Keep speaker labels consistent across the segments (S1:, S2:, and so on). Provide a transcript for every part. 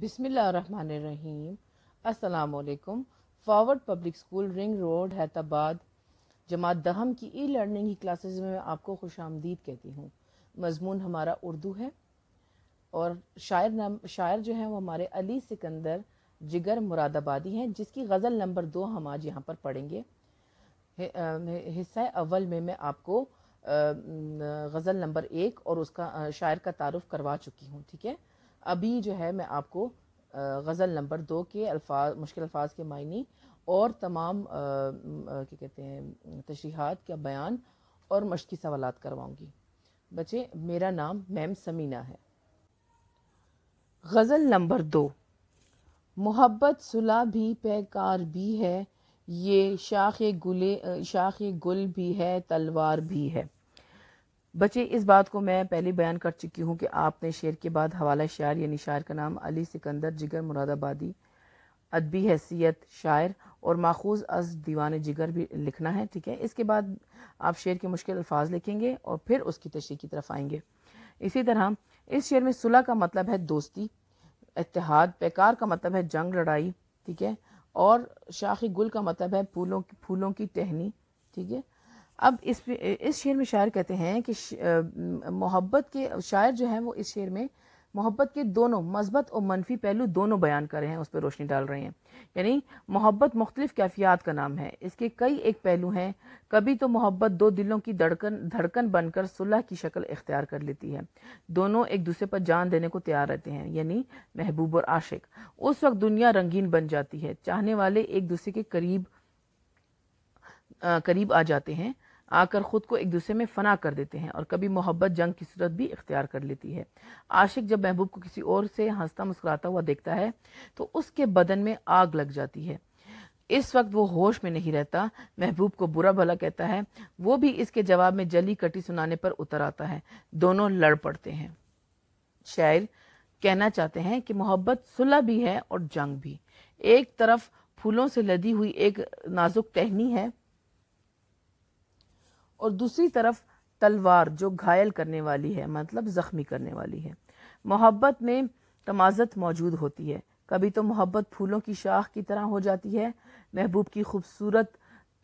S1: बिसमीम असलकुम forward public school ring road Hyderabad जमात दहम की ई लर्निंग की क्लासेस में मैं आपको खुश आमदीद कहती हूँ मजमून हमारा उर्दू है और शायर नम शायर जो है वो हमारे अली सिकंदर जिगर मुरादाबादी हैं जिसकी गज़ल नंबर दो हम आज यहाँ पर पढ़ेंगे हिस्सा अव्वल में मैं आपको गज़ल नंबर एक और उसका शायर का तारफ़ करवा चुकी हूँ ठीक है अभी जो है मैं आपको गज़ल नंबर दो के अल्फाज मुश्किल अल्फाज के मायने और तमाम क्या कहते हैं तशरीहत का बयान और मशक़ी सवालत करवाऊँगी बच्चे मेरा नाम मैम समीना है गज़ल नंबर दो मोहब्बत सुलह भी पैकार भी है ये शाख गुल शाख गुल भी है तलवार भी है बच्चे इस बात को मैं पहले बयान कर चुकी हूँ कि आपने शेर के बाद हवाला शायर यानी शायर का नाम अली सिकंदर जिगर मुरादाबादी अदबी हैसियत शायर और माखूज अज दीवान जिगर भी लिखना है ठीक है इसके बाद आप शेर के मुश्किल अल्फाज लिखेंगे और फिर उसकी तशरी की तरफ आएंगे इसी तरह इस शेर में सुलह का मतलब है दोस्ती इतिहाद पेकार का मतलब है जंग लड़ाई ठीक है और शाखी गुल का मतलब है फूलों की फूलों की टहनी ठीक है अब इस इस शेर में शायर कहते हैं कि मोहब्बत के शायर जो हैं वो इस शेर में मोहब्बत के दोनों मस्बत और मनफी पहलू दोनों बयान कर रहे हैं उस पर रोशनी डाल रहे हैं यानी मोहब्बत मुख्तलिफ़ कैफियात का नाम है इसके कई एक पहलू हैं कभी तो मोहब्बत दो दिलों की धड़कन धड़कन बनकर सुलह की शक्ल इख्तियार कर लेती है दोनों एक दूसरे पर जान देने को तैयार रहते हैं यानी महबूब और आशिक उस वक्त दुनिया रंगीन बन जाती है चाहने वाले एक दूसरे के करीब आ, करीब आ जाते हैं आकर ख़ुद को एक दूसरे में फ़ना कर देते हैं और कभी मोहब्बत जंग की सूरत भी इख्तियार कर लेती है आशिक जब महबूब को किसी और से हंसता मुस्कुराता हुआ देखता है तो उसके बदन में आग लग जाती है इस वक्त वो होश में नहीं रहता महबूब को बुरा भला कहता है वो भी इसके जवाब में जली कटी सुनाने पर उतर आता है दोनों लड़ पड़ते हैं शायर कहना चाहते हैं कि मोहब्बत सुलह भी है और जंग भी एक तरफ फूलों से लदी हुई एक नाजुक टहनी है और दूसरी तरफ तलवार जो घायल करने वाली है मतलब ज़ख्मी करने वाली है मोहब्बत में तमाजत मौजूद होती है कभी तो मोहब्बत फूलों की शाख की तरह हो जाती है महबूब की खूबसूरत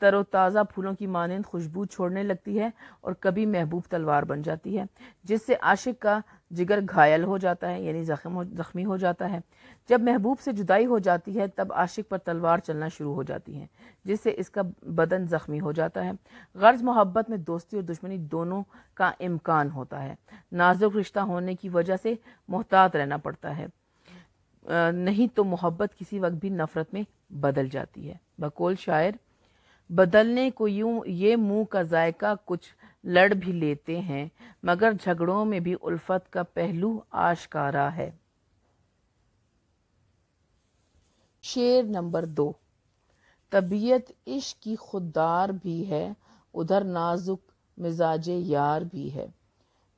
S1: तरोताज़ा फूलों की मानंद खुशबू छोड़ने लगती है और कभी महबूब तलवार बन जाती है जिससे आशिक का जिगर घायल हो जाता है यानी जख्म जख्मी हो जाता है जब महबूब से जुदाई हो जाती है तब आशिक पर तलवार चलना शुरू हो जाती है जिससे इसका बदन ज़ख्मी हो जाता है गर्ज मोहब्बत में दोस्ती और दुश्मनी दोनों का इम्कान होता है नाजुक रिश्ता होने की वजह से मोहतात रहना पड़ता है नहीं तो मोहब्बत किसी वक्त भी नफ़रत में बदल जाती है बकोल शायर बदलने को यूं ये मुंह का जायका कुछ लड़ भी लेते हैं मगर झगड़ों में भी उल्फत का पहलू आशकारा है शेर नंबर दो तबीयत इश्क की खुददार भी है उधर नाजुक मिजाज यार भी है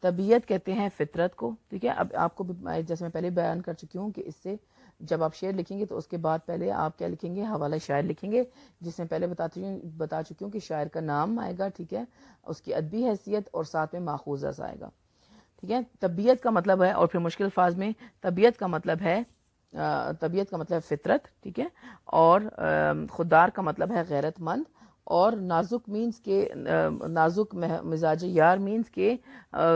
S1: तबीयत कहते हैं फितरत को ठीक है अब आपको जैसे मैं पहले बयान कर चुकी हूँ कि इससे जब आप शेयर लिखेंगे तो उसके बाद पहले आप क्या लिखेंगे हवाला शायर लिखेंगे जिसमें पहले बताती हूँ बता चुकी हूँ कि शायर का नाम आएगा ठीक है उसकी अदबी हैसियत और साथ में माखूजा सा आएगा ठीक है तबीयत का मतलब है और फिर मुश्किल अल्फाज में तबीयत का मतलब है तबीयत का मतलब फितरत ठीक है और खुदार का मतलब है गैरतमंद और नाजुक मीन्स के नाजुक मिजाज यार मीन्स के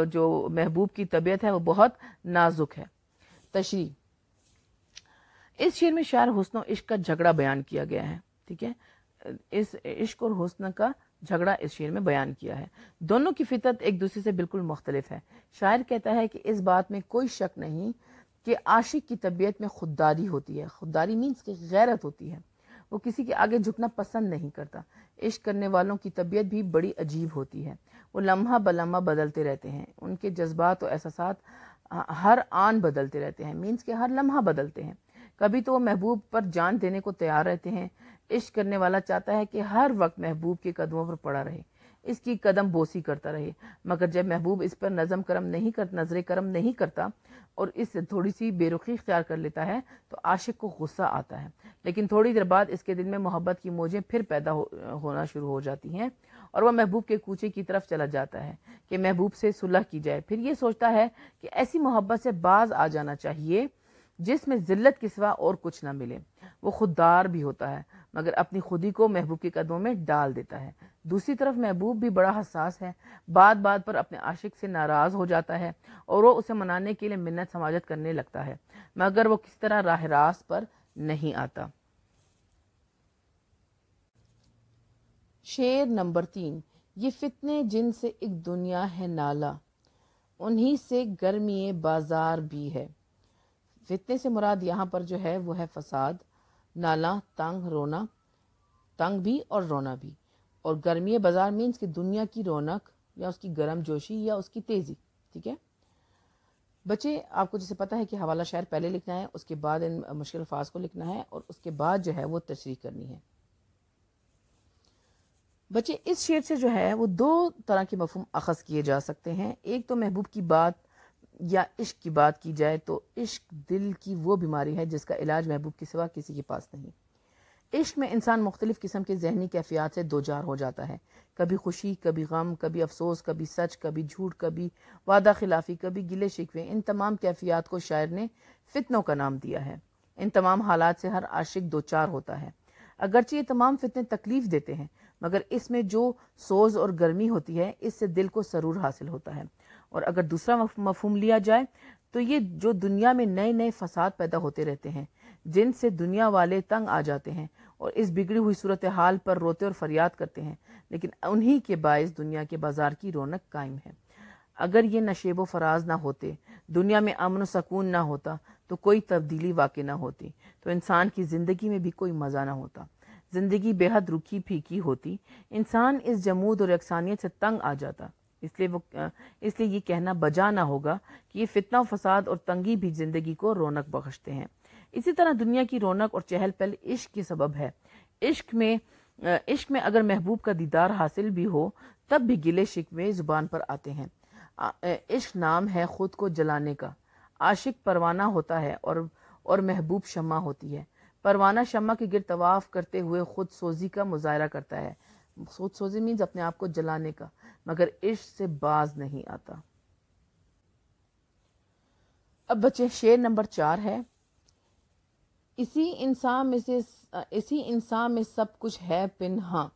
S1: जो महबूब की तबीयत है वो बहुत नाजुक है तशरी इस शेर में शायर हुसन और इश्क का झगड़ा बयान किया गया है ठीक है इस इश्क और हुसन का झगड़ा इस शेर में बयान किया है दोनों की फितरत एक दूसरे से बिल्कुल मुख्तलिफ है शायर कहता है कि इस बात में कोई शक नहीं कि आशिक की तबीयत में खुददारी होती है खुददारी मीन्स की गैरत होती है वो किसी के आगे झुकना पसंद नहीं करता इश्क करने वालों की तबीयत भी बड़ी अजीब होती है वो लम्हा बलम्हा बदलते रहते हैं उनके जज्बात और एहसास हर आन बदलते रहते हैं मीन्स के हर लम्हा बदलते हैं कभी तो वो महबूब पर जान देने को तैयार रहते हैं इश्क करने वाला चाहता है कि हर वक्त महबूब के कदमों पर पड़ा रहे इसकी कदम बोसी करता रहे मगर जब महबूब इस पर नज़म करम नहीं कर नजर करम नहीं करता और इससे थोड़ी सी बेरुखी इख्तियार कर लेता है तो आशिक को गुस्सा आता है लेकिन थोड़ी देर बाद इसके दिल में मोहब्बत की मोजें फिर पैदा हो, होना शुरू हो जाती हैं और वह महबूब के कूचे की तरफ चला जाता है कि महबूब से सुलह की जाए फिर ये सोचता है कि ऐसी मोहब्बत से बाज आ जाना चाहिए जिसमें ज़िल्लत के सिवा और कुछ ना मिले वो खुददार भी होता है मगर अपनी खुदी को महबूब के कदमों में डाल देता है दूसरी तरफ महबूब भी बड़ा हसास है बात बात पर अपने आशिक से नाराज़ हो जाता है और वो उसे मनाने के लिए मिन्नत समाजत करने लगता है मगर वो किस तरह राह रास पर नहीं आता शेर नंबर तीन ये फितने जिन से एक दुनिया है नाला उन्हीं से गर्मी बाजार भी है फितने से मुराद यहाँ पर जो है वो है फसाद नाला तंग रोना तंग भी और रोना भी और गर्मी बाज़ार मीन्स कि दुनिया की रौनक या उसकी गर्म जोशी या उसकी तेज़ी ठीक है बच्चे आपको जैसे पता है कि हवाला शायर पहले लिखना है उसके बाद इन मुश्किल अल्फाज को लिखना है और उसके बाद जो है वो तशरी करनी है बच्चे इस शेर से जो है वो दो तरह के मफहम अखज़ किए जा सकते हैं एक तो महबूब की बात या इश्क की बात की जाए तो इश्क दिल की वो बीमारी है जिसका इलाज महबूब के सिवा किसी के पास नहीं इश्क में इंसान मुख्तलिफ़ किस्म के जहनी कैफियात से दो चार हो जाता है कभी खुशी कभी गम कभी अफसोस कभी सच कभी झूठ कभी वादा खिलाफी कभी गिले शिकवे इन तमाम कैफियात को शायर ने फितनों का नाम दिया है इन तमाम हालात से हर आशिक दो चार होता है अगरचे ये तमाम फितने तकलीफ़ देते हैं मगर इसमें जो सोज और गर्मी होती है इससे दिल को सरूर हासिल होता है और अगर दूसरा मफहम लिया जाए तो ये जो दुनिया में नए नए फसाद पैदा होते रहते हैं जिनसे दुनिया वाले तंग आ जाते हैं और इस बिगड़ी हुई सूरत हाल पर रोते और फरियाद करते हैं लेकिन उन्हीं के बायस दुनिया के बाजार की रौनक कायम है अगर ये नशेब व फराज ना होते दुनिया में अमन सकून ना होता तो कोई तब्दीली वाक़ ना होती तो इंसान की ज़िंदगी में भी कोई मज़ा ना होता ज़िंदगी बेहद रुखी फीकी होती इंसान इस जमूद और यकसानियत से तंग आ जाता इसलिए वो इसलिए ये कहना बजाना होगा कि ये फितना फसाद और तंगी भी ज़िंदगी को रौनक बख्शते हैं इसी तरह दुनिया की रौनक और चहल पहल इश्क की सबब है इश्क में इश्क में अगर महबूब का दीदार हासिल भी हो तब भी गिले शिकवे ज़ुबान पर आते हैं इश्क नाम है ख़ुद को जलाने का आशिक परवाना होता है और और महबूब शमा होती है परवाना शमा के गिर तवाफ़ करते हुए ख़ुद सोजी का मुजाहरा करता है खुद सोजी मीन्स अपने आप को जलाने का मगर इश्क से बाज नहीं आता अब बच्चे शेर नंबर चार है इसी इंसान में से इसी इंसान में सब कुछ है पिनहा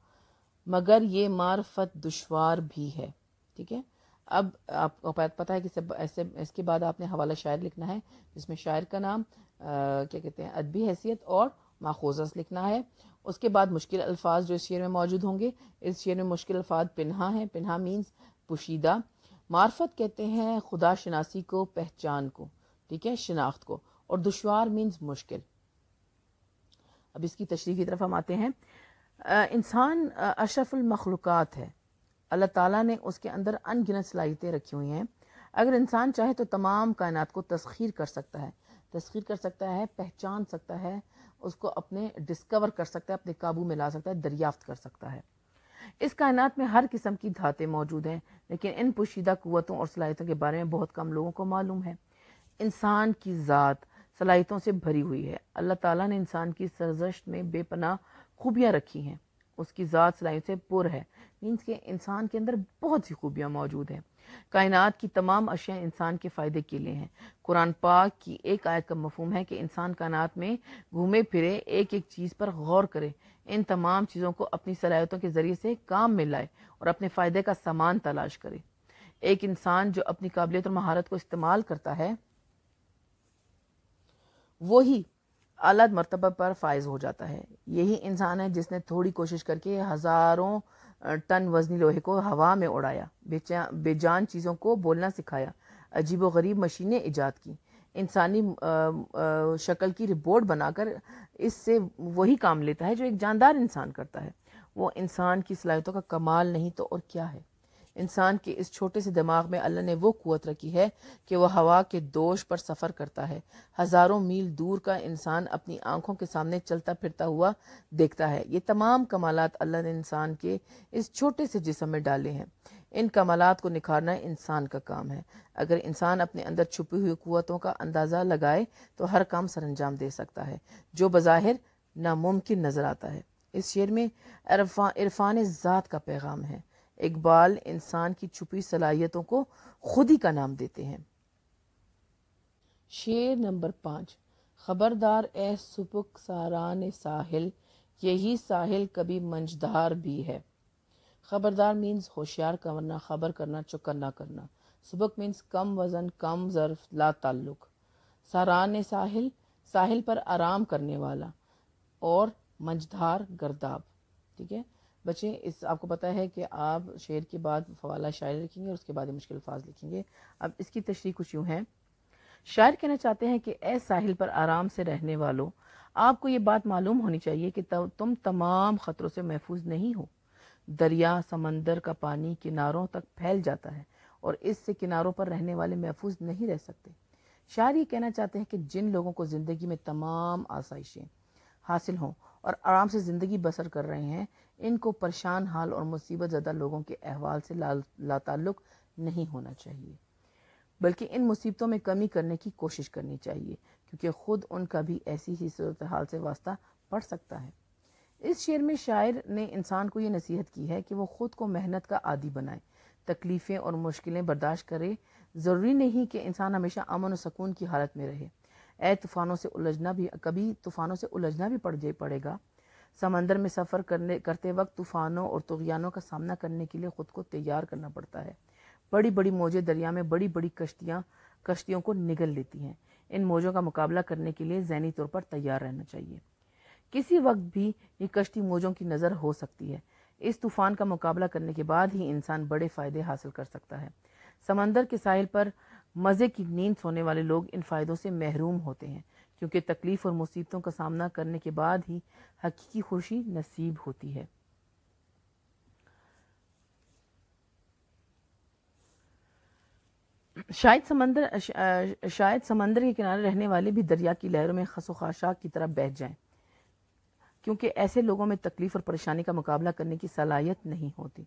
S1: मगर ये मार्फत दुशवार भी है ठीक है अब आपको पता है कि सब ऐसे इसके बाद आपने हवाला शायर लिखना है जिसमें शायर का नाम आ, क्या कहते हैं अदबी हैसियत और माखोजस लिखना है उसके बाद मुश्किल अल्फाज जो इस शेर में मौजूद होंगे इस शेर में मुश्किल अल्फाज पिन्हा हैं पिन्हा मीन्स पुशीदा मार्फत कहते हैं खुदा शनासी को पहचान को ठीक है शनाख्त को और दुशवार मीन्स मुश्किल अब इसकी तशरी की तरफ हम आते हैं इंसान अशरफुलमखलूक है अल्लाह ताला ने उसके अंदर अनगिनत सलाहियतें रखी हुई हैं अगर इंसान चाहे तो तमाम कायनात को तस्खीर कर सकता है तस्खीर कर सकता है पहचान सकता है उसको अपने डिस्कवर कर सकता है अपने काबू में ला सकता है दरियाफ्त कर सकता है इस कायनात में हर किस्म की धातें मौजूद हैं लेकिन इन पोशीदा क़वतों और सलाहितों के बारे में बहुत कम लोगों को मालूम है इंसान की ज़ात सलाहितों से भरी हुई है अल्लाह ताला ने इंसान की सरजश में बेपनाह खूबियाँ रखी हैं उसकी ज़ात सलाहियों से पुर है मीन्स के इंसान के अंदर बहुत सी खूबियाँ मौजूद हैं कायनात की तमाम अशियाँ इंसान के फ़ायदे के लिए हैं कुरान पाक की एक आयत का मफहम है कि इंसान कायनात में घूमे फिरे एक एक चीज़ पर गौर करे इन तमाम चीज़ों को अपनी सलाहियतों के ज़रिए से काम में लाए और अपने फ़ायदे का सामान तलाश करे एक इंसान जो अपनी काबिलियत और महारत को इस्तेमाल करता है वही अलग मरतबा पर फायज हो जाता है यही इंसान है जिसने थोड़ी कोशिश करके हज़ारों टन वजनी लोहे को हवा में उड़ाया बेचा बेजान चीज़ों को बोलना सिखाया अजीब व गरीब मशीनें ईजाद की इंसानी शक्ल की रिपोर्ट बनाकर इससे वही काम लेता है जो एक जानदार इंसान करता है वो इंसान की सलाहियतों का कमाल नहीं तो और क्या है इंसान के इस छोटे से दिमाग में अल्लाह ने वो कुत रखी है कि वह हवा के दोष पर सफ़र करता है हज़ारों मील दूर का इंसान अपनी आँखों के सामने चलता फिरता हुआ देखता है ये तमाम कमालत अल्लाह ने इंसान के इस छोटे से जिसम में डाले हैं इन कमालत को निखारना इंसान का काम है अगर इंसान अपने अंदर छुपी हुई कुतों का अंदाज़ा लगाए तो हर काम सर अंजाम दे सकता है जो बज़ाहिर नामुमकिन नज़र आता है इस शेर में इरफान इरफान ज़ात का पैगाम है इकबाल इंसान की छुपी सलाहियतों को खुद ही का नाम देते हैं शेर नंबर पाँच खबरदार ए सुपुक सारान साहिल यही साहिल कभी मंझधार भी है खबरदार मीन्स होशियार करना खबर करना चुकन्ना करना सुबक मीन्स कम वज़न कम जरफ ला ताल्लुक सारान साहिल साहिल पर आराम करने वाला और मंझधार गर्दाब ठीक है बच्चे इस आपको पता है कि आप शेर के बाद फवाला शायर लिखेंगे और उसके बाद मुश्किल अल्फाज लिखेंगे अब इसकी तशरी कुछ यूँ है शायर कहना चाहते हैं कि ए साहिल पर आराम से रहने वालों आपको ये बात मालूम होनी चाहिए कि तुम तमाम ख़तरों से महफूज नहीं हो दरिया समंदर का पानी किनारों तक फैल जाता है और इससे किनारों पर रहने वाले महफूज नहीं रह सकते शायर ये कहना चाहते हैं कि जिन लोगों को ज़िंदगी में तमाम आसाइशें हासिल हों और आराम से ज़िंदगी बसर कर रहे हैं इनको परेशान हाल और मुसीबत ज्यादा लोगों के अहवाल से ला नहीं होना चाहिए बल्कि इन मुसीबतों में कमी करने की कोशिश करनी चाहिए क्योंकि ख़ुद उनका भी ऐसी ही सूरत हाल से वास्ता पड़ सकता है इस शेर में शायर ने इंसान को ये नसीहत की है कि वो ख़ुद को मेहनत का आदि बनाए तकलीफ़ें और मुश्किलें बर्दाश्त करे ज़रूरी नहीं कि इंसान हमेशा अमन और सकून की हालत में रहे ए तूफ़ानों से उलझना भी कभी तूफ़ानों से उलझना भी पड़ जाए पड़ेगा समंदर में सफ़र करने करते वक्त तूफ़ानों और तुगयानों का सामना करने के लिए ख़ुद को तैयार करना पड़ता है बड़ी बड़ी मौजें दरिया में बड़ी बड़ी कश्तियाँ कश्तियों को निगल लेती हैं इन मौजों का मुकाबला करने के लिए जहनी तौर पर तैयार रहना चाहिए किसी वक्त भी ये कश्ती मौजों की नज़र हो सकती है इस तूफ़ान का मुकाबला करने के बाद ही इंसान बड़े फ़ायदे हासिल कर सकता है समंदर के साहिल पर मज़े की नींद सोने वाले लोग इन फ़ायदों से महरूम होते हैं क्योंकि तकलीफ़ और मुसीबतों का सामना करने के बाद ही हकीकी खुशी नसीब होती है शायद समंदर शायद समंदर के किनारे रहने वाले भी दरिया की लहरों में खसो खाशा की तरह बह जाएं क्योंकि ऐसे लोगों में तकलीफ़ और परेशानी का मुकाबला करने की सलाहियत नहीं होती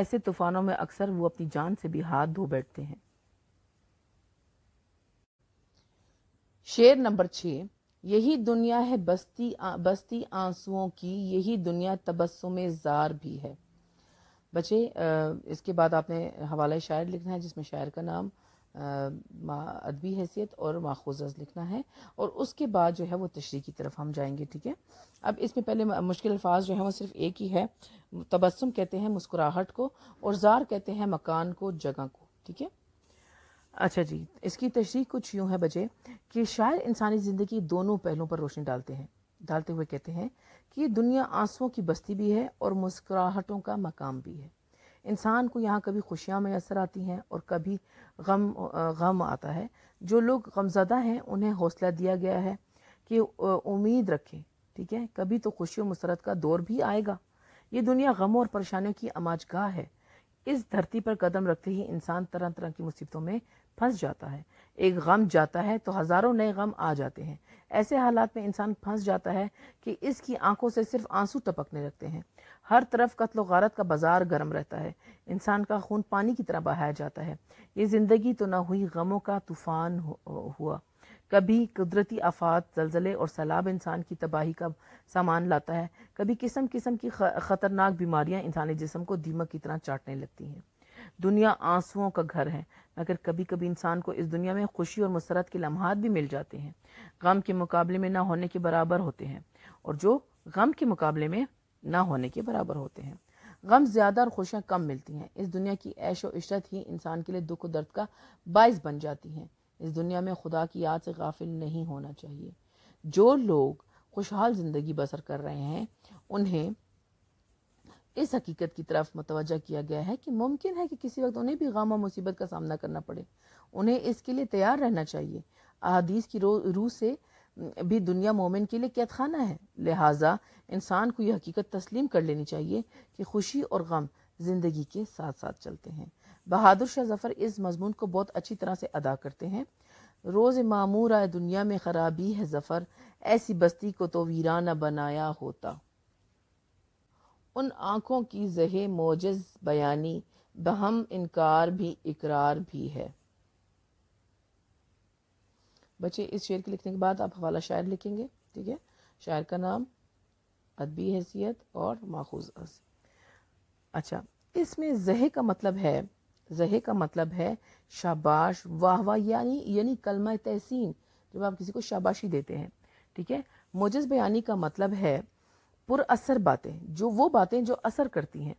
S1: ऐसे तूफ़ानों में अक्सर वो अपनी जान से भी हाथ धो बैठते हैं शेर नंबर छः यही दुनिया है बस्ती आ, बस्ती आंसुओं की यही दुनिया तबस्सुम जार भी है बच्चे इसके बाद आपने हवाला शायर लिखना है जिसमें शायर का नाम अदबी हैसियत और माखूज़ लिखना है और उसके बाद जो है वो तशरी की तरफ हम जाएंगे ठीक है अब इसमें पहले मुश्किल अल्फाज जो है वो सिर्फ एक ही है तबस्म कहते हैं मुस्कुराहट को और जार कहते हैं मकान को जगह को ठीक है अच्छा जी इसकी तशरी कुछ यूँ है बजे कि शायर इंसानी ज़िंदगी दोनों पहलुओं पर रोशनी डालते हैं डालते हुए कहते हैं कि दुनिया आंसुओं की बस्ती भी है और मुस्कुराहटों का मकाम भी है इंसान को यहाँ कभी खुशियाँ मैसर आती हैं और कभी गम गम आता है जो लोग गमजदा हैं उन्हें हौसला दिया गया है कि उम्मीद रखें ठीक है कभी तो खुशी और मसरत का दौर भी आएगा ये दुनिया गमों और परेशानियों की अमाजगाह है इस धरती पर कदम रखते ही इंसान तरह तरह की मुसीबतों में फंस जाता है एक गम जाता है तो हज़ारों नए गम आ जाते हैं ऐसे हालात में इंसान फंस जाता है कि इसकी आंखों से सिर्फ आंसू टपकने लगते हैं हर तरफ कत्ल गारत का बाजार गर्म रहता है इंसान का खून पानी की तरह बहाया जाता है ये ज़िंदगी तो ना हुई गमों का तूफ़ान हुआ कभी कुदरती आफात जलजले और सैलाब इंसान की तबाही का सामान लाता है कभी किस्म किस्म की ख़तरनाक बीमारियां इंसानी जिसम को दीमक की तरह चाटने लगती हैं दुनिया आंसुओं का घर है मगर कभी कभी इंसान को इस दुनिया में खुशी और मसरत के लम्हात भी मिल जाते हैं गम के मुकाबले में ना होने के बराबर होते हैं और जो गम के मुकाबले में ना होने के बराबर होते हैं गम ज़्यादा और खुशियाँ कम मिलती हैं इस दुनिया की ऐश इशरत ही इंसान के लिए दुख और दर्द का बायस बन जाती हैं इस दुनिया में खुदा की याद से गाफिल नहीं होना चाहिए जो लोग खुशहाल ज़िंदगी बसर कर रहे हैं उन्हें इस हकीकत की तरफ मतवजह किया गया है कि मुमकिन है कि किसी वक्त उन्हें भी गम और मुसीबत का सामना करना पड़े उन्हें इसके लिए तैयार रहना चाहिए अहदीस की रूह से भी दुनिया मोमिन के लिए कैद खाना है लिहाजा इंसान को यह हकीकत तस्लीम कर लेनी चाहिए कि खुशी और गम ज़िंदगी के साथ साथ चलते हैं बहादुर शाह जफ़र इस मजमून को बहुत अच्छी तरह से अदा करते हैं रोज़ मामूर दुनिया में खराबी है जफ़र ऐसी बस्ती को तो वीराना बनाया होता उन आँखों की जहे मोजज बयानी बहम इनकार भी इकरार भी है बच्चे इस शेर के लिखने के बाद आप हवाला शायर लिखेंगे ठीक है शायर का नाम अदबी हैसियत और माखूज अच्छा इसमें जहे का मतलब है जहे का मतलब है शाबाश वाह वाह यानी यानी कलमा तहसीन जब आप किसी को शाबाशी देते हैं ठीक है मोजस बयानी का मतलब है पुरअसर बातें जो वो बातें जो असर करती हैं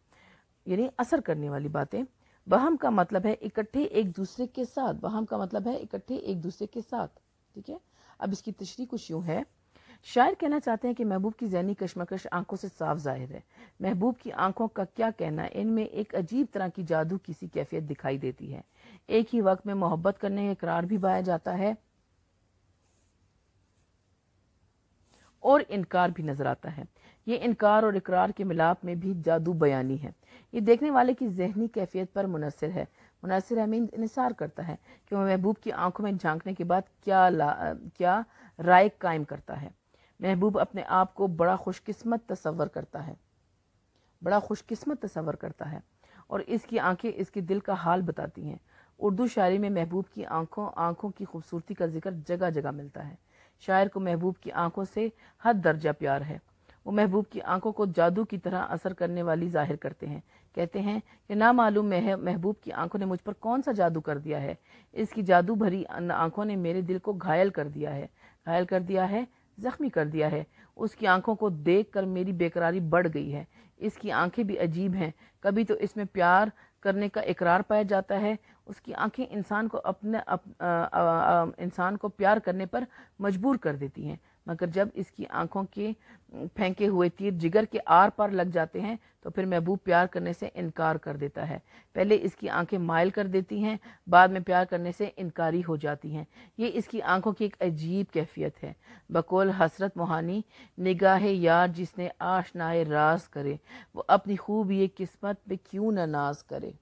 S1: यानी असर करने वाली बातें बहम का मतलब है इकट्ठे एक दूसरे के साथ बहम का मतलब है इकट्ठे एक दूसरे के साथ ठीक है अब इसकी तशरी कुछ यूँ है शायर कहना चाहते हैं कि महबूब की जहनी कशमकश आंखों से साफ जाहिर है महबूब की आंखों का क्या कहना इनमें एक अजीब तरह की जादू की सी कैफियत दिखाई देती है एक ही वक्त में मोहब्बत करने का इकरार भी पाया जाता है और इनकार भी नजर आता है ये इनकार और इकरार के मिलाप में भी जादू बयानी है ये देखने वाले की जहनी कैफियत पर मुनसर है मुनसर हमें इनसार करता है कि वह महबूब की आंखों में झांकने के बाद क्या ला क्या राय कायम करता है महबूब अपने आप को बड़ा खुशकस्मत तस्वर करता है बड़ा खुशकस्मत तस्वर करता है और इसकी आंखें इसके दिल का हाल बताती हैं उर्दू शायरी में महबूब की आंखों आंखों की खूबसूरती का जिक्र जगह जगह मिलता है शायर को महबूब की आंखों से हद दर्जा प्यार है वो महबूब की आंखों को जादू की तरह असर करने वाली जाहिर करते हैं कहते हैं कि ना मालूम मैं महबूब की आंखों ने मुझ पर कौन सा जादू कर दिया है इसकी जादू भरी आंखों ने मेरे दिल को घायल कर दिया है घायल कर दिया है जख्मी कर दिया है उसकी आंखों को देख कर मेरी बेकरारी बढ़ गई है इसकी आंखें भी अजीब हैं कभी तो इसमें प्यार करने का इकरार पाया जाता है उसकी आंखें इंसान को अपने अप, इंसान को प्यार करने पर मजबूर कर देती हैं मगर जब इसकी आंखों के फेंके हुए तीर जिगर के आर पार लग जाते हैं तो फिर महबूब प्यार करने से इनकार कर देता है पहले इसकी आंखें मायल कर देती हैं बाद में प्यार करने से इनकारी हो जाती हैं ये इसकी आंखों की एक अजीब कैफियत है बकोल हसरत मोहानी निगाह यार जिसने आश नाए राज करे वो अपनी खूब ये किस्मत पे क्यों ना नाज करे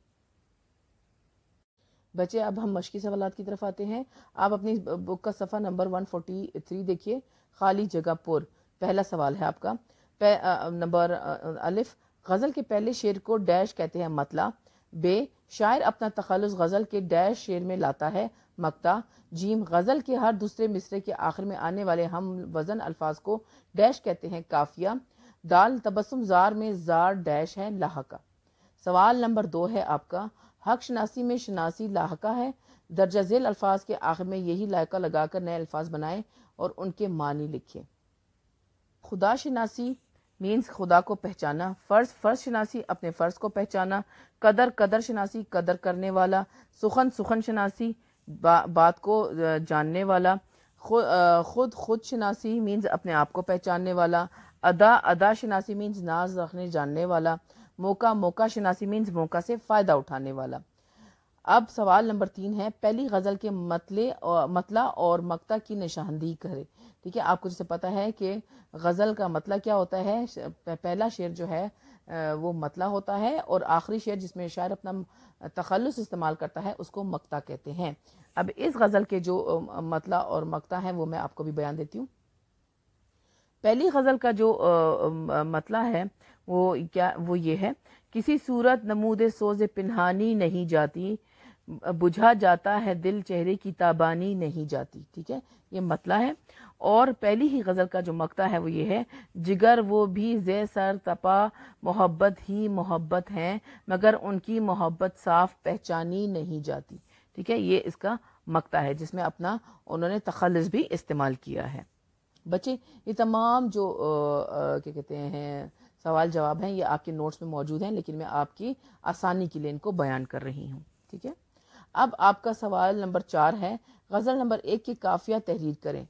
S1: बच्चे अब हम मशक़ी सवाल की तरफ आते हैं आप अपनी बुक का सफ़ा नंबर वन फोर्टी थ्री देखिए खाली जगह पुर पहला सवाल है आपका नंबर अलिफ गज़ल के पहले शेर को डैश कहते हैं मतला बे शायर अपना तखलस गज़ल के डैश शेर में लाता है मकता जीम गज़ल के हर दूसरे मिसरे के आखिर में आने वाले हम वज़न अल्फाज को डैश कहते हैं काफिया दाल तबसम जार में जार डैश है लाहका सवाल नंबर दो है आपका हक शनासी में शनासी लाहका है दर्जा झेल अल्फाज के आखिर में यही लायका लगाकर नए अल्फाज बनाएं और उनके मानी लिखें खुदा शनासी मीन्स खुदा को पहचाना फ़र्ज फ़र्ज शनासी अपने फ़र्ज को पहचाना कदर कदर शनासी कदर करने वाला सुखन सुखन शनासी बा, बात को जानने वाला खुद खुद खुद शनासी मीन्स अपने आप को पहचानने वाला अदा अदा शनासी मीन्स नाज रखने जानने वाला मौका मौका शनासी मीन्स मौका से फ़ायदा उठाने वाला अब सवाल नंबर तीन है पहली गज़ल के मतले और मतला और मकता की निशानदी करें ठीक है आपको जैसे पता है कि गज़ल का मतला क्या होता है पहला शेर जो है वो मतला होता है और आखिरी शेर जिसमें शायर अपना तखलस इस्तेमाल करता है उसको मकता कहते हैं अब इस गज़ल के जो मतला और मकता है वो मैं आपको भी बयान देती हूँ पहली गज़ल का जो मतला है वो क्या वो ये है किसी सूरत नमूद सोज पिन्हानी नहीं जाती बुझा जाता है दिल चेहरे की ताबानी नहीं जाती ठीक है ये मतला है और पहली ही गज़ल का जो मकता है वो ये है जिगर वो भी जे सर तपा मोहब्बत ही मोहब्बत हैं मगर उनकी मोहब्बत साफ पहचानी नहीं जाती ठीक है ये इसका मकता है जिसमें अपना उन्होंने तखलस भी इस्तेमाल किया है बच्चे ये तमाम जो क्या कहते हैं सवाल जवाब हैं ये आपके नोट्स में मौजूद हैं लेकिन मैं आपकी आसानी के लिए इनको बयान कर रही हूँ ठीक है अब आपका सवाल नंबर चार है गज़ल नंबर एक की काफ़िया तहरीर करें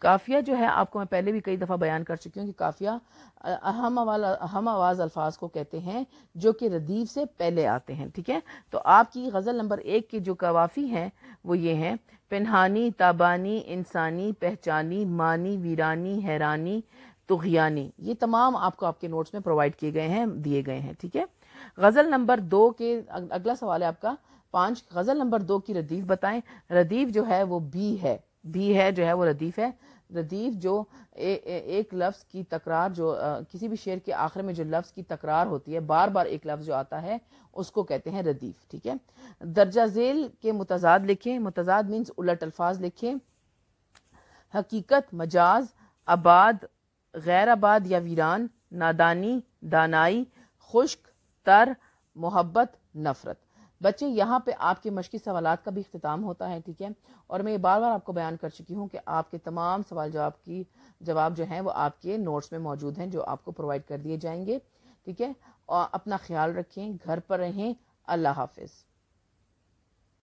S1: काफ़िया जो है आपको मैं पहले भी कई दफ़ा बयान कर चुकी हूँ कि काफ़िया अहम आवाज अहम आवाज़ अल्फाज को कहते हैं जो कि रदीफ से पहले आते हैं ठीक है तो आपकी गज़ल नंबर एक की जो कवाफ़ी हैं वो ये हैं पिनहानी ताबानी इंसानी पहचानी मानी वीरानी हैरानी तुगियानी ये तमाम आपको आपके नोट्स में प्रोवाइड किए गए हैं दिए गए हैं ठीक है गज़ल नंबर दो के अगला सवाल है आपका पाँच गज़ल नंबर दो की रदीफ़ बताएं रदीफ़ जो है वो बी है बी है जो है वो रदीफ़ है रदीफ़ जो ए, ए, एक लफ्ज़ की तकरार जो आ, किसी भी शेर के आखिर में जो लफ्ज़ की तकरार होती है बार बार एक लफ्ज़ जो आता है उसको कहते हैं रदीफ़ ठीक है दर्जा झेल के मुतजाद लिखें मुतजाद मीन्स उलट अल्फाज लिखें हकीकत मजाज आबाद गैर आबाद या वीरान नादानी दानाई खुश्क तर मोहब्बत नफ़रत बच्चे यहाँ पे आपके मशक़ी सवाल का भी अख्ताम होता है ठीक है और मैं ये बार बार आपको बयान कर चुकी हूँ कि आपके तमाम सवाल जवाब की जवाब जो हैं वो आपके नोट्स में मौजूद हैं जो आपको प्रोवाइड कर दिए जाएंगे ठीक है और अपना ख्याल रखें घर पर रहें अल्लाह हाफिज़